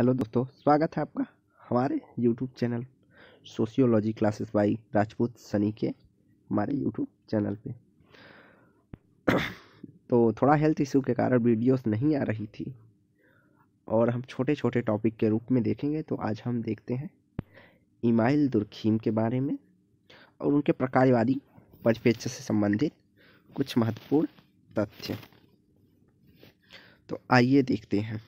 hello दोस्तों स्वागत है आपका हमारे YouTube channel sociology classes by Rajput Sunny के हमारे यूट्यूब चैनल पे तो थोड़ा हेल्थ इशू के कारण वीडियोस नहीं आ रही थी और हम छोटे छोटे टॉपिक के रूप में देखेंगे तो आज हम देखते हैं इमाइल दुरखीम के बारे में और उनके प्रकारवादी परिपेक्ष से संबंधित कुछ महत्वपूर्ण तथ्य तो आइए देखते हैं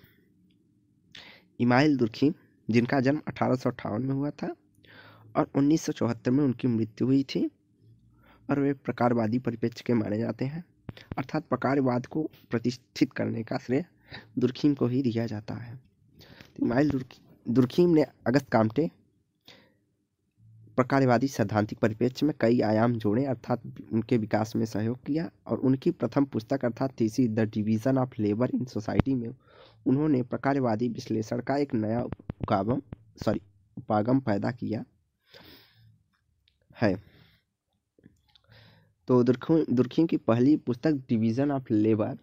इमाइल दुर्खी जिनका जन्म अठारह में हुआ था और उन्नीस में उनकी मृत्यु हुई थी और वे प्रकारवादी परिप्रेक्ष्य के माने जाते हैं अर्थात प्रकारवाद को प्रतिष्ठित करने का श्रेय दुर्खीम को ही दिया जाता है इमाइल दुर्खी दुर्खीम ने अगस्त कामटे प्रकारवादी सैद्धांतिक परिप्रेक्ष्य में कई आयाम जोड़े अर्थात उनके विकास में सहयोग किया और उनकी प्रथम पुस्तक अर्थात thesis the division of labour in society में उन्होंने प्रकारवादी विश्लेषण का एक नया उपागम सॉरी उपागम पैदा किया है तो दुर्खी दुर्खियों की पहली पुस्तक डिवीजन ऑफ लेबर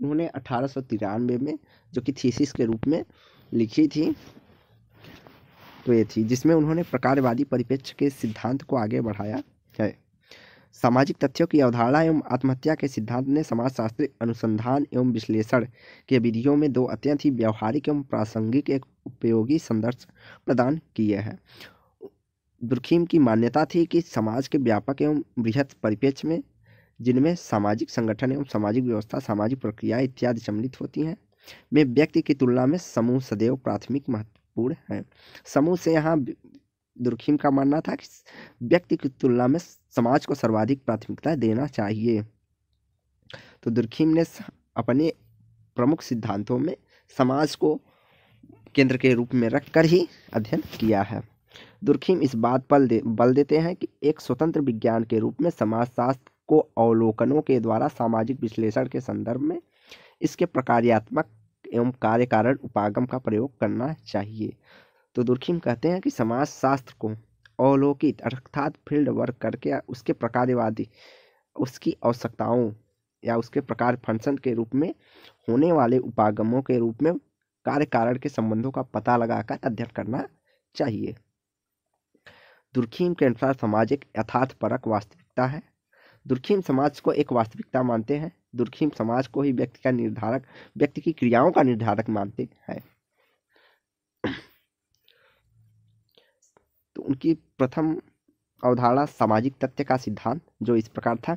उन्होंने अठारह में जो कि थीसिस के रूप में लिखी थी तो ये थी जिसमें उन्होंने प्रकारवादी परिपेक्ष के सिद्धांत को आगे बढ़ाया है सामाजिक तथ्यों की अवधारणा एवं आत्महत्या के सिद्धांत ने समाजशास्त्रिक अनुसंधान एवं विश्लेषण के विधियों में दो अत्यंत ही व्यवहारिक एवं प्रासंगिक एक उपयोगी संदर्श प्रदान किए हैं दुर्खीम की मान्यता थी कि समाज के व्यापक एवं बृहद परिप्रेक्ष्य में जिनमें सामाजिक संगठन एवं सामाजिक व्यवस्था सामाजिक प्रक्रिया इत्यादि सम्मिलित होती हैं में व्यक्ति की तुलना में समूह सदैव प्राथमिक महत्वपूर्ण है समूह से यहाँ दुर्खीम का मानना था कि व्यक्ति की तुलना में समाज को सर्वाधिक प्राथमिकता देना चाहिए तो दुर्खीम ने अपने प्रमुख सिद्धांतों में समाज को केंद्र के रूप में रखकर ही अध्ययन किया है दुर्खीम इस बात पर दे, बल देते हैं कि एक स्वतंत्र विज्ञान के रूप में समाजशास्त्र को अवलोकनों के द्वारा सामाजिक विश्लेषण के संदर्भ में इसके प्रकार्यात्मक एवं कार्यकारण उपागम का प्रयोग करना चाहिए तो दुर्खीम कहते हैं कि समाज शास्त्र को अवलोकित अर्थात फील्ड वर्क करके उसके प्रकारवादी उसकी आवश्यकताओं या उसके प्रकार फंक्शन के रूप में होने वाले उपागमों के रूप में कार्य कारण के संबंधों का पता लगाकर अध्ययन करना चाहिए दुर्खीम के अनुसार समाज एक यथार्थपरक वास्तविकता है दुर्खीम समाज को एक वास्तविकता मानते हैं दुर्खीम समाज को ही व्यक्ति का निर्धारक व्यक्ति की क्रियाओं का निर्धारक मानते हैं उनकी प्रथम अवधारणा सामाजिक तथ्य का सिद्धांत जो इस प्रकार था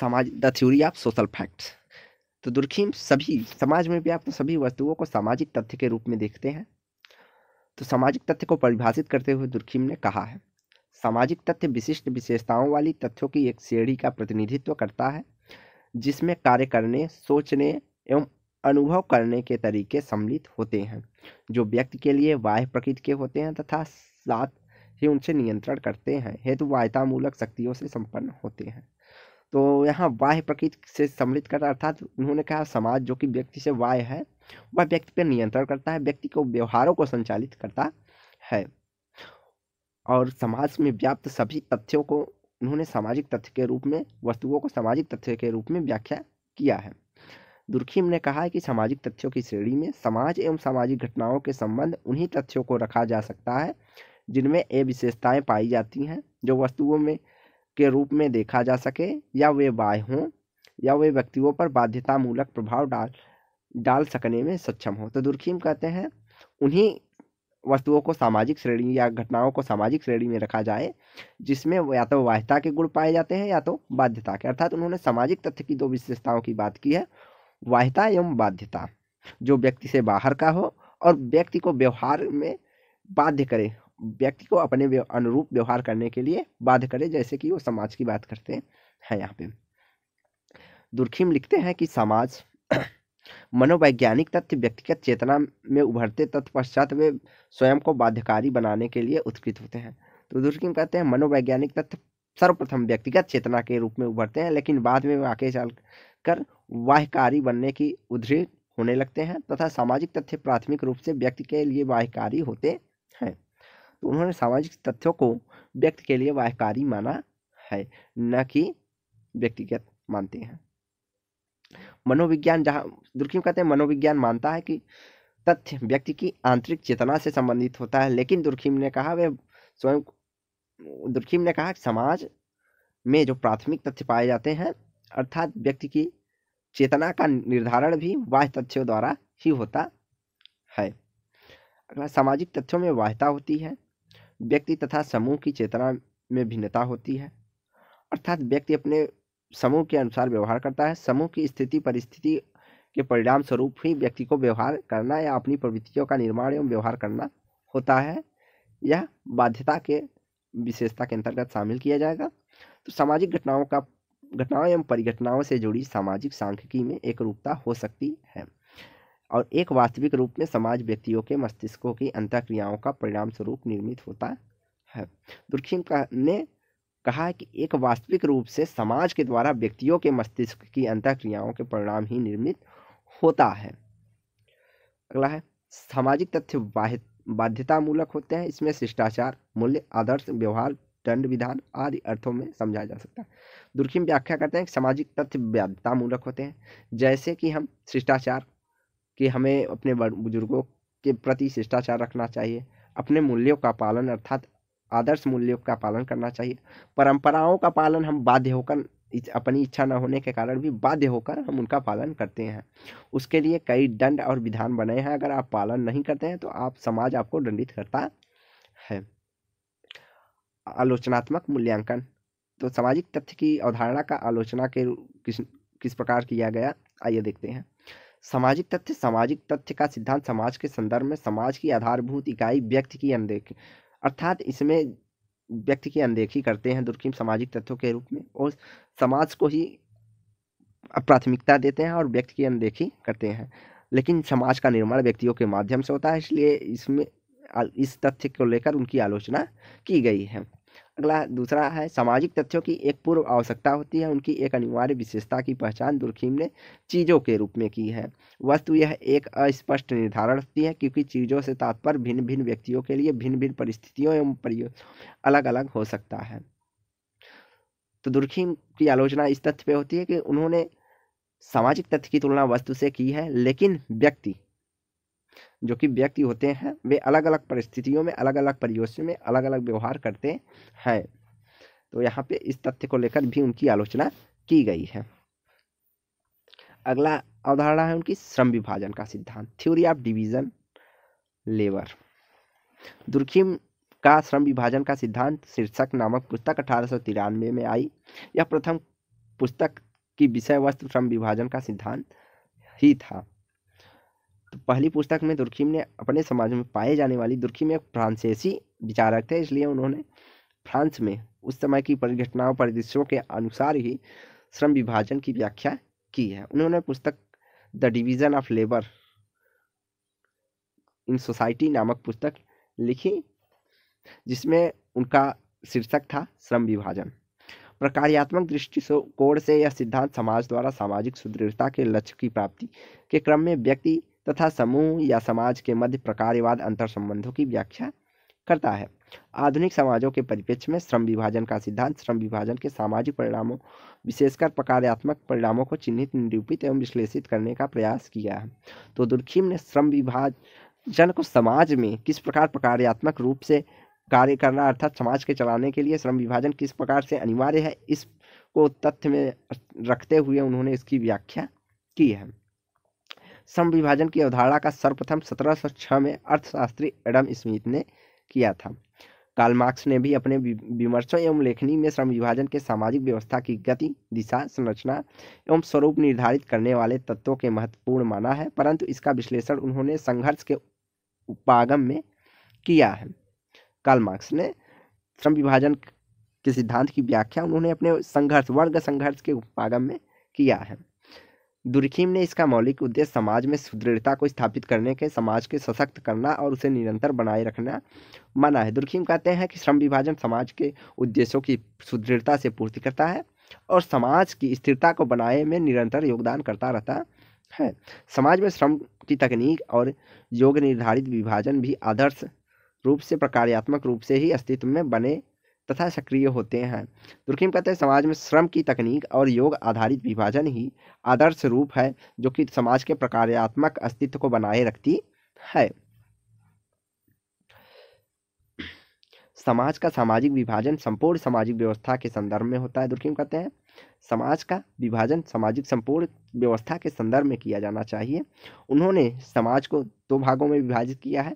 समाज the theory of social facts तो दुर्खीम सभी समाज में व्याप्त आप तो सभी वस्तुओं को सामाजिक तथ्य के रूप में देखते हैं तो सामाजिक तथ्य को परिभाषित करते हुए दुर्खीम ने कहा है सामाजिक तथ्य विशिष्ट विशेषताओं वाली तथ्यों की एक श्रेणी का प्रतिनिधित्व करता है जिसमें कार्य करने सोचने एवं अनुभव करने के तरीके सम्मिलित होते हैं जो व्यक्ति के लिए बाह्य प्रकृति के होते हैं तथा साथ ही उनसे नियंत्रण करते हैं हेतु वायतामूलक शक्तियों से संपन्न होते हैं तो यहाँ वाह्य प्रकृति से सम्मिलित करता अर्थात उन्होंने कहा समाज जो कि व्यक्ति से वाह्य है वह व्यक्ति पर नियंत्रण करता है व्यक्ति को व्यवहारों को संचालित करता है और समाज में व्याप्त सभी तथ्यों को उन्होंने सामाजिक तथ्य के रूप में वस्तुओं को सामाजिक तथ्य के रूप में व्याख्या किया है दुर्खीम ने कहा है कि सामाजिक तथ्यों की श्रेणी में समाज एवं सामाजिक घटनाओं के संबंध उन्हीं तथ्यों को रखा जा सकता है जिनमें ये विशेषताएं पाई जाती हैं जो वस्तुओं में के रूप में देखा जा सके या वे बाह्य हों या वे व्यक्तियों पर बाध्यतामूलक प्रभाव डाल डाल सकने में सक्षम हो तो दुर्खीम कहते हैं उन्हीं वस्तुओं को सामाजिक श्रेणी या घटनाओं को सामाजिक श्रेणी में रखा जाए जिसमें या तो वाह्यता के गुण पाए जाते हैं या तो बाध्यता के अर्थात उन्होंने सामाजिक तथ्य की दो विशेषताओं की बात की है वाह्यता एवं बाध्यता जो व्यक्ति से बाहर का हो और व्यक्ति को व्यवहार में बाध्य करे व्यक्ति को अपने अनुरूप व्यवहार करने के लिए बाध्य करे जैसे कि वो समाज की बात करते हैं यहाँ पे दुर्खीम लिखते हैं कि समाज मनोवैज्ञानिक तथ्य व्यक्तिगत चेतना में उभरते तत्पश्चात वे स्वयं को बाध्यकारी बनाने के लिए उत्कृत होते हैं तो दुर्खीम कहते हैं मनोवैज्ञानिक तथ्य सर्वप्रथम व्यक्तिगत चेतना के रूप में उभरते हैं लेकिन बाद में आगे चल कर वाहकारी बनने की उदृढ़ होने लगते हैं तथा सामाजिक तथ्य प्राथमिक रूप से व्यक्ति के लिए वाहकारी होते हैं तो उन्होंने सामाजिक तथ्यों को व्यक्ति के लिए वाहकारी माना है न कि व्यक्तिगत मानते हैं मनोविज्ञान जहाँ दुर्खिम कहते हैं मनोविज्ञान मानता है कि तथ्य व्यक्ति की आंतरिक चेतना से संबंधित होता है लेकिन दुर्खीम ने कहा वे स्वयं दुर्खीम ने कहा समाज में जो प्राथमिक तथ्य पाए जाते हैं अर्थात व्यक्ति की चेतना का निर्धारण भी वाह्य तथ्यों द्वारा ही होता है अगला सामाजिक तथ्यों में वाहता होती है व्यक्ति तथा समूह की चेतना में भिन्नता होती है अर्थात व्यक्ति अपने समूह के अनुसार व्यवहार करता है समूह की स्थिति परिस्थिति के परिणाम स्वरूप ही व्यक्ति को व्यवहार करना या अपनी प्रवृत्तियों का निर्माण एवं व्यवहार करना होता है यह बाध्यता के विशेषता के अंतर्गत शामिल किया जाएगा तो सामाजिक घटनाओं का घटनाओं एवं परिघटनाओं से जुड़ी सामाजिक सांख्यिकी में एक रूपता हो सकती है और एक वास्तविक रूप में समाज व्यक्तियों के मस्तिष्कों की अंतक्रियाओं का परिणाम स्वरूप निर्मित होता है दुर्खिम ने कहा कि एक वास्तविक रूप से समाज के द्वारा व्यक्तियों के मस्तिष्क की अंतक्रियाओं के परिणाम ही निर्मित होता है अगला है सामाजिक तथ्य बाध्यतामूलक होते हैं इसमें शिष्टाचार मूल्य आदर्श व्यवहार दंड विधान आदि अर्थों में समझा जा सकता है दुर्खिम व्याख्या करते हैं कि सामाजिक तथ्य बाध्यतामूलक होते हैं जैसे कि हम शिष्टाचार कि हमें अपने बुजुर्गों के प्रति शिष्टाचार रखना चाहिए अपने मूल्यों का पालन अर्थात आदर्श मूल्यों का पालन करना चाहिए परंपराओं का पालन हम बाध्य होकर अपनी इच्छा न होने के कारण भी बाध्य होकर हम उनका पालन करते हैं उसके लिए कई दंड और विधान बने हैं अगर आप पालन नहीं करते हैं तो आप समाज आपको दंडित करता है आलोचनात्मक मूल्यांकन तो सामाजिक तथ्य की अवधारणा का आलोचना के किस किस प्रकार किया गया आइए देखते हैं सामाजिक तथ्य सामाजिक तथ्य का सिद्धांत समाज के संदर्भ में समाज की आधारभूत इकाई व्यक्ति की अनदेखी अर्थात इसमें व्यक्ति की अनदेखी करते हैं दुर्खीम सामाजिक तत्वों के रूप में और समाज को ही प्राथमिकता देते हैं और व्यक्ति की अनदेखी करते हैं लेकिन समाज का निर्माण व्यक्तियों के माध्यम से होता है इसलिए इसमें इस तथ्य को लेकर उनकी आलोचना की गई है अगला दूसरा है सामाजिक तथ्यों की एक पूर्व आवश्यकता होती है उनकी एक अनिवार्य विशेषता की पहचान दुर्खीम ने चीज़ों के रूप में की है वस्तु यह एक अस्पष्ट निर्धारण होती है क्योंकि चीज़ों से तात्पर्य भिन्न भिन्न व्यक्तियों के लिए भिन्न भिन्न परिस्थितियों एवं अलग अलग हो सकता है तो दुर्खीम की आलोचना इस तथ्य पर होती है कि उन्होंने सामाजिक तथ्य की तुलना वस्तु से की है लेकिन व्यक्ति जो कि व्यक्ति होते हैं वे अलग अलग परिस्थितियों में अलग अलग परिवेश में अलग अलग व्यवहार करते हैं तो यहाँ पे इस तथ्य को लेकर भी उनकी आलोचना की गई है अगला अवधारणा है उनकी श्रम विभाजन का सिद्धांत theory of division labour Durkheim का श्रम विभाजन का सिद्धांत शीर्षक नामक पुस्तक अठारह में आई यह प्रथम पुस्तक की विषय वस्तु श्रम विभाजन का सिद्धांत ही था तो पहली पुस्तक में दुर्खीम ने अपने समाज में पाए जाने वाली दुर्खीम एक फ्रांसीसी विचारक थे इसलिए उन्होंने फ्रांस में उस समय की परिघटनाओं परिदृश्यों के अनुसार ही श्रम विभाजन की व्याख्या की है उन्होंने पुस्तक the division of labour in society नामक पुस्तक लिखी जिसमें उनका शीर्षक था श्रम विभाजन प्रकार्यात्मक दृष्टिकोण से यह सिद्धांत समाज द्वारा सामाजिक सुदृढ़ता के लक्ष्य की प्राप्ति के क्रम में व्यक्ति तथा समूह या समाज के मध्य प्रकारवाद अंतर संबंधों की व्याख्या करता है आधुनिक समाजों के परिप्रेक्ष्य में श्रम विभाजन का सिद्धांत श्रम विभाजन के सामाजिक परिणामों विशेषकर प्रकार्यात्मक परिणामों को चिन्हित निरूपित एवं विश्लेषित करने का प्रयास किया है तो दुर्खीम ने श्रम विभाजन को समाज में किस प्रकार प्रकार्यात्मक रूप से कार्य करना अर्थात समाज के चलाने के लिए श्रम विभाजन किस प्रकार से अनिवार्य है इसको तथ्य में रखते हुए उन्होंने इसकी व्याख्या की है समविभाजन की अवधारणा का सर्वप्रथम 1706 में अर्थशास्त्री एडम स्मिथ ने किया था काल मार्क्स ने भी अपने विमर्शों एवं लेखनी में श्रम विभाजन के सामाजिक व्यवस्था की गति दिशा संरचना एवं स्वरूप निर्धारित करने वाले तत्वों के महत्वपूर्ण माना है परंतु इसका विश्लेषण उन्होंने संघर्ष के उपागम में किया है काल मार्क्स ने श्रम विभाजन के सिद्धांत की व्याख्या उन्होंने अपने संघर्ष वर्ग संघर्ष के उपागम में किया है दुर्खीम ने इसका मौलिक उद्देश्य समाज में सुदृढ़ता को स्थापित करने के समाज के सशक्त करना और उसे निरंतर बनाए रखना माना है दुर्खीम कहते हैं कि श्रम विभाजन समाज के उद्देश्यों की सुदृढ़ता से पूर्ति करता है और समाज की स्थिरता को बनाए में निरंतर योगदान करता रहता है समाज में श्रम की तकनीक और योग निर्धारित विभाजन भी आदर्श रूप से प्रकार्यात्मक रूप से ही अस्तित्व में बने तथा सक्रिय होते हैं दुर्खिम कहते हैं समाज में श्रम की तकनीक और योग आधारित विभाजन ही आदर्श रूप है जो कि समाज के प्रकार्यात्मक अस्तित्व को बनाए रखती है समाज का सामाजिक विभाजन संपूर्ण सामाजिक व्यवस्था के संदर्भ में होता है दुर्खिम कहते हैं समाज का विभाजन सामाजिक संपूर्ण व्यवस्था के संदर्भ में किया जाना चाहिए उन्होंने समाज को दो भागों में विभाजित किया है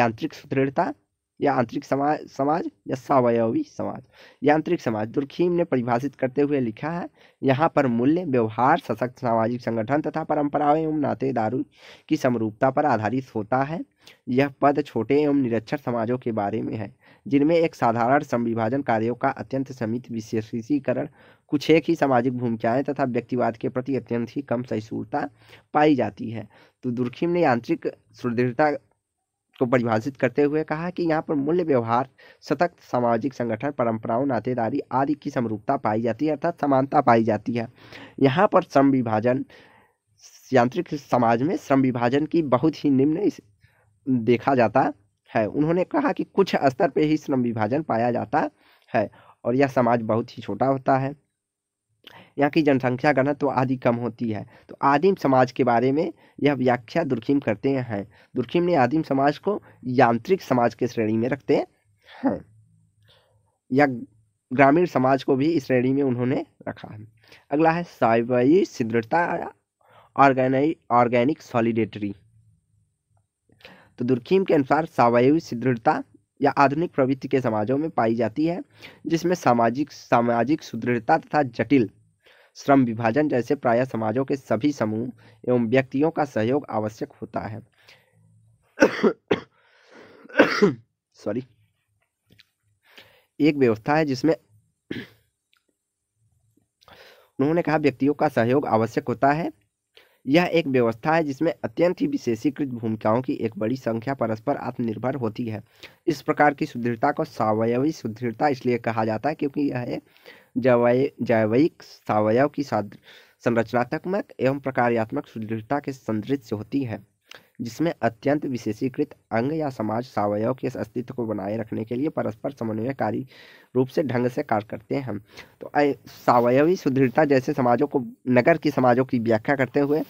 यांत्रिक सुदृढ़ता या आंतरिक समाज समाज या सवयवी समाज यांत्रिक समाज दुर्खीम ने परिभाषित करते हुए लिखा है यहाँ पर मूल्य व्यवहार सशक्त सामाजिक संगठन तथा परंपराओं एवं नातेदारू की समरूपता पर आधारित होता है यह पद छोटे एवं निरक्षर समाजों के बारे में है जिनमें एक साधारण संविभाजन कार्यों का अत्यंत समित विशेषीकरण कुछ एक ही सामाजिक भूमिकाएं तथा व्यक्तिवाद के प्रति अत्यंत ही कम सहिष्णुता पाई जाती है तो दुर्खीम ने यांत्रिक सुदृढ़ता को परिभाषित करते हुए कहा कि यहाँ पर मूल्य व्यवहार सतत सामाजिक संगठन परंपराओं नातेदारी आदि की समरूपता पाई जाती है अर्थात समानता पाई जाती है यहाँ पर श्रम विभाजन यांत्रिक समाज में श्रम विभाजन की बहुत ही निम्न देखा जाता है उन्होंने कहा कि कुछ स्तर पर ही श्रम विभाजन पाया जाता है और यह समाज बहुत ही छोटा होता है यहाँ की जनसंख्या घनत्व आदि कम होती है तो आदिम समाज के बारे में यह व्याख्या दुर्खीम करते हैं दुर्खीम ने आदिम समाज को यांत्रिक समाज के श्रेणी में रखते हैं या ग्रामीण समाज को भी इस श्रेणी में उन्होंने रखा है अगला है साइवाई सिद्धता ऑर्गेनिक ऑर्गेनिक सॉलिडेटरी तो दुर्खीम के अनुसार सावयवी सुदृढ़ता या आधुनिक प्रवृत्ति के समाजों में पाई जाती है जिसमें सामाजिक सामाजिक सुदृढ़ता तथा जटिल श्रम विभाजन जैसे प्राय समाजों के सभी समूह एवं व्यक्तियों का सहयोग आवश्यक होता है सॉरी एक व्यवस्था है जिसमें उन्होंने कहा व्यक्तियों का सहयोग आवश्यक होता है यह एक व्यवस्था है जिसमें अत्यंत ही विशेषीकृत भूमिकाओं की एक बड़ी संख्या परस्पर आत्मनिर्भर होती है इस प्रकार की सुदृढ़ता को सावयवी सुदृढ़ता इसलिए कहा जाता है क्योंकि यह जैविक सवयव की संरचनात्मक एवं प्रकार्यात्मक सुदृढ़ता के संदृश होती है जिसमें अत्यंत विशेषीकृत अंग या समाज सवयव के अस्तित्व को बनाए रखने के लिए परस्पर समन्वयकारी रूप से ढंग से कार्य करते हैं तो सवयवी सुदृढ़ता जैसे समाजों को नगर की समाजों की व्याख्या करते हुए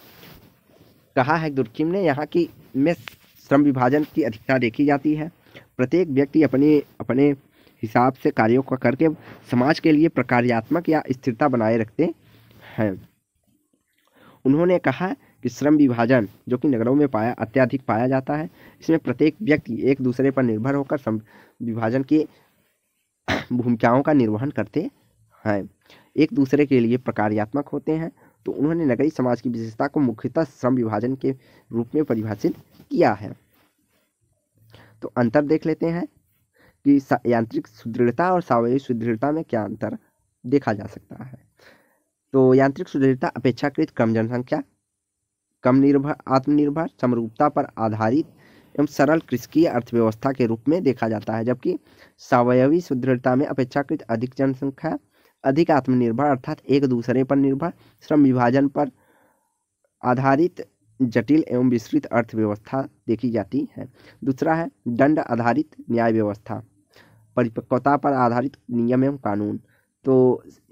कहा है दुर्किम ने यहाँ की में श्रम विभाजन की अधिकता देखी जाती है प्रत्येक व्यक्ति अपने अपने हिसाब से कार्यों का करके समाज के लिए प्रकार्यात्मक या स्थिरता बनाए रखते हैं उन्होंने कहा कि श्रम विभाजन जो कि नगरों में पाया अत्यधिक पाया जाता है इसमें प्रत्येक व्यक्ति एक दूसरे पर निर्भर होकर श्रम विभाजन की भूमिकाओं का निर्वहन करते हैं एक दूसरे के लिए प्रकार्यात्मक होते हैं तो उन्होंने नगरीय समाज की विशेषता को मुख्यतः श्रम विभाजन के रूप में परिभाषित किया है तो अंतर देख लेते हैं कि यांत्रिक सुदृढ़ता और सावयविक सुदृढ़ता में क्या अंतर देखा जा सकता है तो यांत्रिक सुदृढ़ता अपेक्षाकृत कम जनसंख्या कम निर्भर आत्मनिर्भर समरूपता पर आधारित एवं सरल कृषि अर्थव्यवस्था के रूप में देखा जाता है जबकि सावयवी सुदृढ़ता में अपेक्षाकृत अधिक जनसंख्या अधिक आत्मनिर्भर अर्थात एक दूसरे पर निर्भर श्रम विभाजन पर आधारित जटिल एवं विस्तृत अर्थव्यवस्था देखी जाती है दूसरा है दंड आधारित न्याय व्यवस्था परिपक्वता पर आधारित नियम एवं कानून तो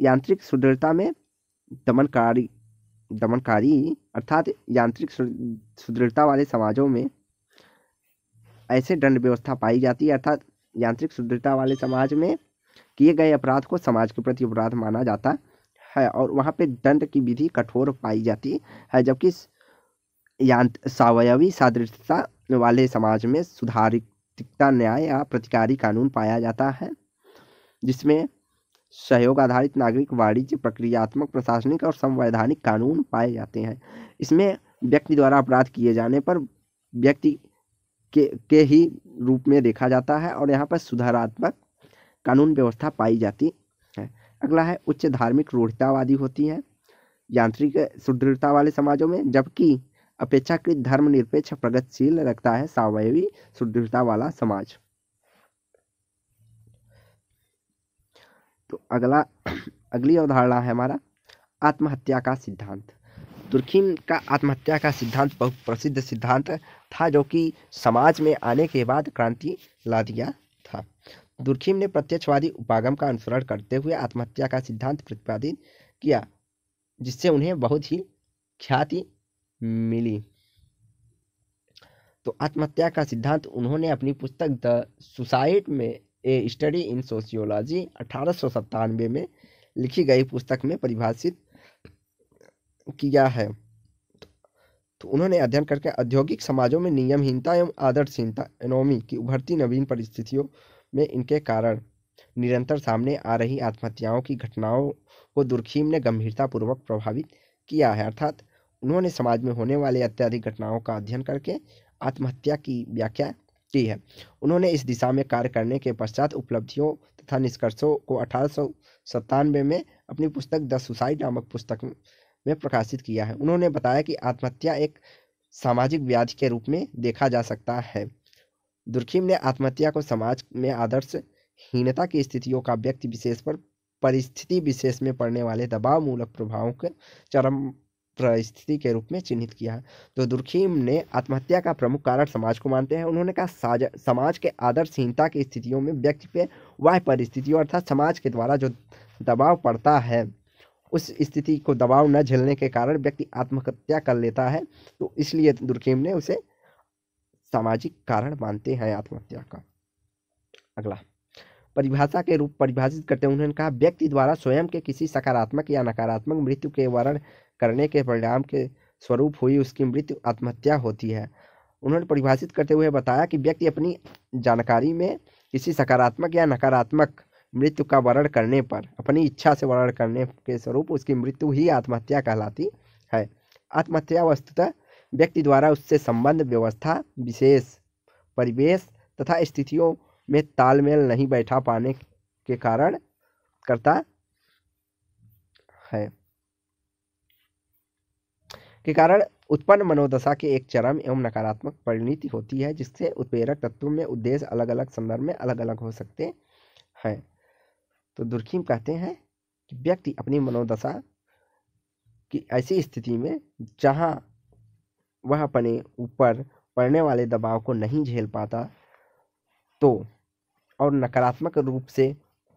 यांत्रिक सुदृढ़ता में दमनकारी दमनकारी अर्थात यांत्रिक सुदृढ़ता वाले समाजों में ऐसे दंड व्यवस्था पाई जाती है अर्थात यांत्रिक सुदृढ़ता वाले समाज में किए गए अपराध को समाज के प्रति अपराध माना जाता है और वहाँ पे दंड की विधि कठोर पाई जाती है जबकि यांत सावयवी सादृश्यता वाले समाज में सुधारिक नैतिकता न्याय या प्रतिकारी कानून पाया जाता है जिसमें सहयोग आधारित नागरिक वाणिज्य प्रक्रियात्मक प्रशासनिक और संवैधानिक कानून पाए जाते हैं इसमें व्यक्ति द्वारा अपराध किए जाने पर व्यक्ति के के ही रूप में देखा जाता है और यहाँ पर सुधारात्मक कानून व्यवस्था पाई जाती है अगला है उच्च धार्मिक रूढ़तावादी होती है यांत्रिक सुदृढ़ता वाले समाजों में जबकि अपेक्षाकृत धर्मनिरपेक्ष प्रगतिशील रखता है सावयवी सुदृढ़ता वाला समाज तो अगला अगली अवधारणा है हमारा आत्महत्या का सिद्धांत तुर्खीम का आत्महत्या का सिद्धांत बहुत प्रसिद्ध सिद्धांत था जो कि समाज में आने के बाद क्रांति ला दिया था दुर्खीम ने प्रत्यक्षवादी उपागम का अनुसरण करते हुए आत्महत्या का सिद्धांत प्रतिपादित किया जिससे उन्हें बहुत ही ख्याति मिली तो आत्महत्या का सिद्धांत उन्होंने अपनी पुस्तक द सुसाइड में ए स्टडी इन सोशियोलॉजी अठारह में लिखी गई पुस्तक में परिभाषित किया है तो उन्होंने अध्ययन करके औद्योगिक समाजों में नियमहीनता एवं आदर्शहीनता एनोमी की उभरती नवीन परिस्थितियों में इनके कारण निरंतर सामने आ रही आत्महत्याओं की घटनाओं को दुर्खीम ने गंभीरतापूर्वक प्रभावित किया है अर्थात उन्होंने समाज में होने वाले अत्याधिक घटनाओं का अध्ययन करके आत्महत्या की व्याख्या की है उन्होंने इस दिशा में कार्य करने के पश्चात उपलब्धियों तथा निष्कर्षों को अठारह में अपनी पुस्तक द सुसाइड नामक पुस्तक में प्रकाशित किया है उन्होंने बताया कि आत्महत्या एक सामाजिक व्याधि के रूप में देखा जा सकता है दुर्खीम ने आत्महत्या को समाज में आदर्श हीनता की स्थितियों का व्यक्ति विशेष पर परिस्थिति विशेष में पड़ने वाले दबाव मूलक प्रभावों के चरम परिस्थिति के रूप में चिन्हित किया तो दुर्खीम ने आत्महत्या का प्रमुख कारण समाज को मानते हैं उन्होंने कहा समाज के आदर्शहीनता की स्थितियों में व्यक्ति पे वह परिस्थितियों अर्थात समाज के द्वारा जो दबाव पड़ता है उस स्थिति को दबाव न झेलने के कारण व्यक्ति आत्महत्या कर लेता है तो इसलिए दुर्खीम ने उसे सामाजिक कारण मानते हैं आत्महत्या का अगला परिभाषा के रूप परिभाषित करते हुए उन्होंने कहा व्यक्ति द्वारा स्वयं के किसी सकारात्मक या नकारात्मक मृत्यु के वर्ण करने के परिणाम के स्वरूप हुई उसकी मृत्यु आत्महत्या होती है उन्होंने परिभाषित करते हुए बताया कि व्यक्ति अपनी जानकारी में किसी सकारात्मक या नकारात्मक मृत्यु का वर्णन करने पर अपनी इच्छा से वर्णन करने के स्वरूप उसकी मृत्यु ही आत्महत्या कहलाती है आत्महत्या वस्तुतः व्यक्ति द्वारा उससे संबंध व्यवस्था विशेष परिवेश तथा स्थितियों में तालमेल नहीं बैठा पाने के कारण करता है के कारण उत्पन्न मनोदशा के एक चरम एवं नकारात्मक परिणति होती है जिससे उत्पेरक तत्व में उद्देश्य अलग अलग संदर्भ में अलग अलग हो सकते हैं तो दुर्खीम कहते हैं कि व्यक्ति अपनी मनोदशा की ऐसी स्थिति में जहाँ वह अपने ऊपर पड़ने वाले दबाव को नहीं झेल पाता तो और नकारात्मक रूप से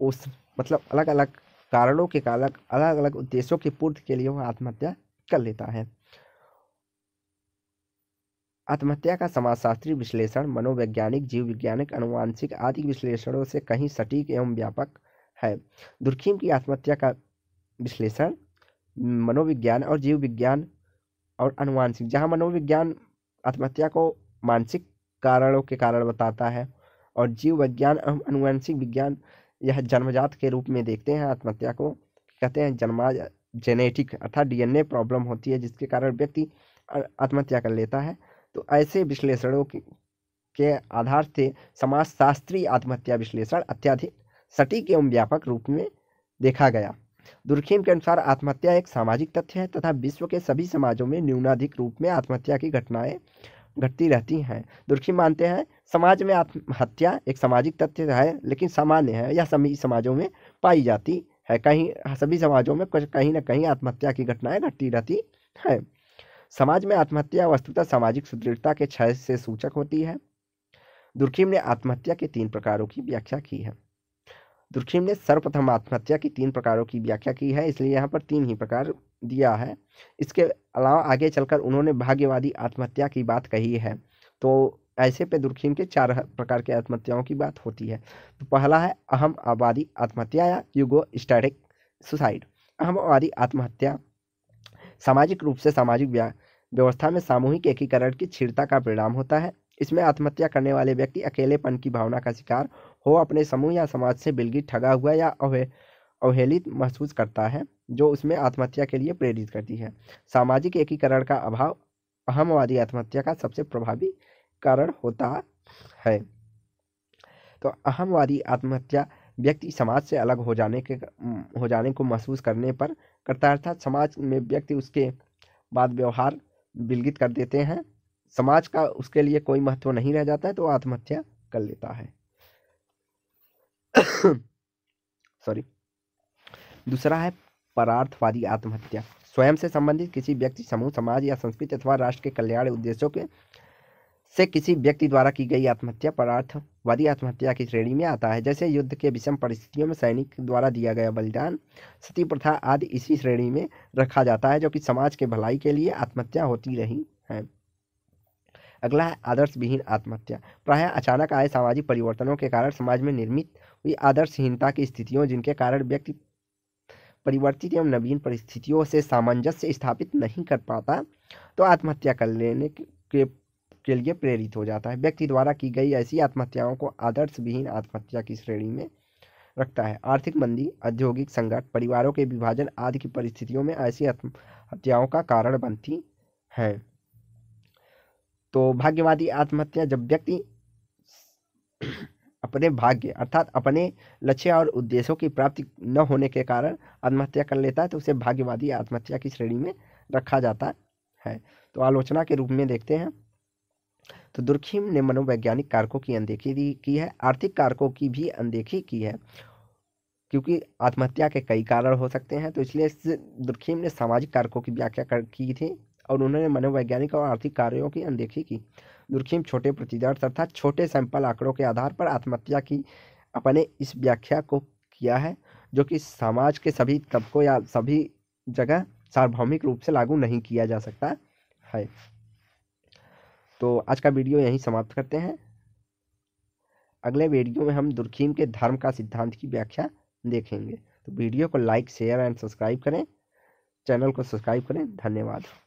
उस मतलब अलग अलग कारणों के कारण अलग अलग उद्देश्यों की पूर्ति के लिए वह आत्महत्या कर लेता है आत्महत्या का समाजशास्त्रीय विश्लेषण मनोवैज्ञानिक जीव विज्ञानिक अनुवांशिक आदि विश्लेषणों से कहीं सटीक एवं व्यापक है दुर्खीम की आत्महत्या का विश्लेषण मनोविज्ञान और जीव विज्ञान और अनुवांशिक जहाँ मनोविज्ञान आत्महत्या को मानसिक कारणों के कारण बताता है और जीव विज्ञान एवं अनुवांशिक विज्ञान यह जन्मजात के रूप में देखते हैं आत्महत्या को कहते हैं जन्मा जेनेटिक अर्थात डीएनए प्रॉब्लम होती है जिसके कारण व्यक्ति आत्महत्या कर लेता है तो ऐसे विश्लेषणों के आधार से समाजशास्त्रीय आत्महत्या विश्लेषण अत्याधिक सटीक एवं व्यापक रूप में देखा गया दुर्खीम के अनुसार आत्महत्या एक सामाजिक तथ्य है तथा विश्व के सभी समाजों में न्यूनाधिक रूप में आत्महत्या की घटनाएं घटती रहती हैं दुर्खीम मानते हैं समाज में आत्महत्या एक सामाजिक तथ्य है लेकिन सामान्य है यह सभी समाजों में पाई जाती है कहीं सभी समाजों में कहीं ना कहीं आत्महत्या की घटनाएं घटती रहती हैं समाज में आत्महत्या वस्तुता सामाजिक सुदृढ़ता के क्षय से सूचक होती है दुर्खीम ने आत्महत्या के तीन प्रकारों की व्याख्या की है दुर्खीम ने सर्वप्रथम आत्महत्या की तीन प्रकारों की व्याख्या की है इसलिए यहाँ पर तीन ही प्रकार दिया है इसके अलावा आगे चलकर उन्होंने भाग्यवादी आत्महत्या की बात कही है तो ऐसे पे दुर्खीम के चार प्रकार के आत्महत्याओं की बात होती है तो पहला है अहम आबादी आत्महत्या या युगो स्टैटिक सुसाइड अहम आबादी आत्महत्या सामाजिक रूप से सामाजिक व्यवस्था में सामूहिक एकीकरण की क्षीणता का परिणाम होता है इसमें आत्महत्या करने वाले व्यक्ति अकेलेपन की भावना का शिकार हो अपने समूह या समाज से बिलगी ठगा हुआ या अवे अवहेलित महसूस करता है जो उसमें आत्महत्या के लिए प्रेरित करती है सामाजिक एकीकरण का अभाव अहमवादी आत्महत्या का सबसे प्रभावी कारण होता है तो अहमवादी आत्महत्या व्यक्ति समाज से अलग हो जाने के हो जाने को महसूस करने पर करता है अर्थात समाज में व्यक्ति उसके बाद व्यवहार विलगित कर देते हैं समाज का उसके लिए कोई महत्व नहीं रह जाता है तो आत्महत्या कर लेता है सॉरी दूसरा है परार्थवादी आत्महत्या स्वयं से संबंधित किसी व्यक्ति समूह समाज या संस्कृति अथवा राष्ट्र के कल्याण उद्देश्यों के से किसी व्यक्ति द्वारा की गई आत्महत्या परार्थवादी आत्महत्या की श्रेणी में आता है जैसे युद्ध के विषम परिस्थितियों में सैनिक द्वारा दिया गया बलिदान सती प्रथा आदि इसी श्रेणी में रखा जाता है जो कि समाज के भलाई के लिए आत्महत्या होती रही है अगला है आदर्श विहीन आत्महत्या प्रायः अचानक आए सामाजिक परिवर्तनों के कारण समाज में निर्मित हुई आदर्शहीनता की स्थितियों जिनके कारण व्यक्ति परिवर्तित एवं नवीन परिस्थितियों से सामंजस्य स्थापित नहीं कर पाता तो आत्महत्या कर लेने के के लिए प्रेरित हो जाता है व्यक्ति द्वारा की गई ऐसी आत्महत्याओं को आदर्श विहीन आत्महत्या की श्रेणी में रखता है आर्थिक मंदी औद्योगिक संकट परिवारों के विभाजन आदि की परिस्थितियों में ऐसी आत्महत्याओं का कारण बनती हैं तो भाग्यवादी आत्महत्या जब व्यक्ति अपने भाग्य अर्थात अपने लक्ष्य और उद्देश्यों की प्राप्ति न होने के कारण आत्महत्या कर लेता है तो उसे भाग्यवादी आत्महत्या की श्रेणी में रखा जाता है तो आलोचना के रूप में देखते हैं तो दुर्खीम ने मनोवैज्ञानिक कारकों की अनदेखी की है आर्थिक कारकों की भी अनदेखी की है क्योंकि आत्महत्या के कई कारण हो सकते हैं तो इसलिए इस दुर्खीम ने सामाजिक कारकों की व्याख्या कर की थी और उन्होंने मनोवैज्ञानिक और आर्थिक कार्यों की अनदेखी की दुर्खीम छोटे प्रतिदर्श अर्थात छोटे सैंपल आंकड़ों के आधार पर आत्महत्या की अपने इस व्याख्या को किया है जो कि समाज के सभी तबकों या सभी जगह सार्वभौमिक रूप से लागू नहीं किया जा सकता है तो आज का वीडियो यहीं समाप्त करते हैं अगले वीडियो में हम दुर्खीम के धर्म का सिद्धांत की व्याख्या देखेंगे तो वीडियो को लाइक शेयर एंड सब्सक्राइब करें चैनल को सब्सक्राइब करें धन्यवाद